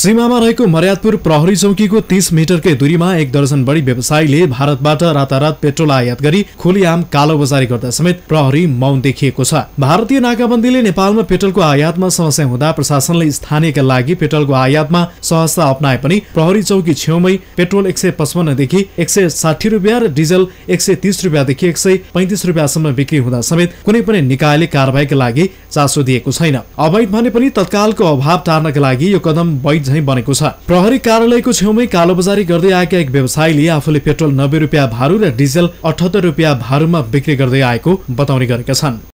सीमामा रहेको मर्यादपुर प्रहरी चौकीको तीस मिटरकै दूरीमा एक दर्जन बढी व्यवसायीले भारतबाट रातारात पेट्रोल आयात गरी कालो बजारी गर्दा समेत प्रहरी मौन देखिएको छ भारतीय नाकाबन्दीले नेपालमा पेट्रोलको आयातमा समस्या हुँदा प्रशासनले स्थानीयका लागि पेट्रोलको आयातमा सहजता अप्नाए पनि प्रहरी चौकी छेउमै पेट्रोल एक सय पचपन्नदेखि एक सय साठी रुपियाँ र डिजल एक सय तिस रुपियाँदेखि एक सय पैँतिस रुपियाँसम्म बिक्री हुँदा समेत कुनै पनि निकायले कारवाहीका लागि चासो दिएको छैन अवैध भने पनि तत्कालको अभाव टार्नका लागि यो कदम वैध माइक बनेको छ प्रहरी कार्यालयको छेउमै कालोबजारी गर्दै आएका एक व्यवसायीले आफूले पेट्रोल नब्बे रुपियाँ भारू र डिजल अठहत्तर रुपियाँ भारूमा बिक्री गर्दै आएको बताउने गरेका छन्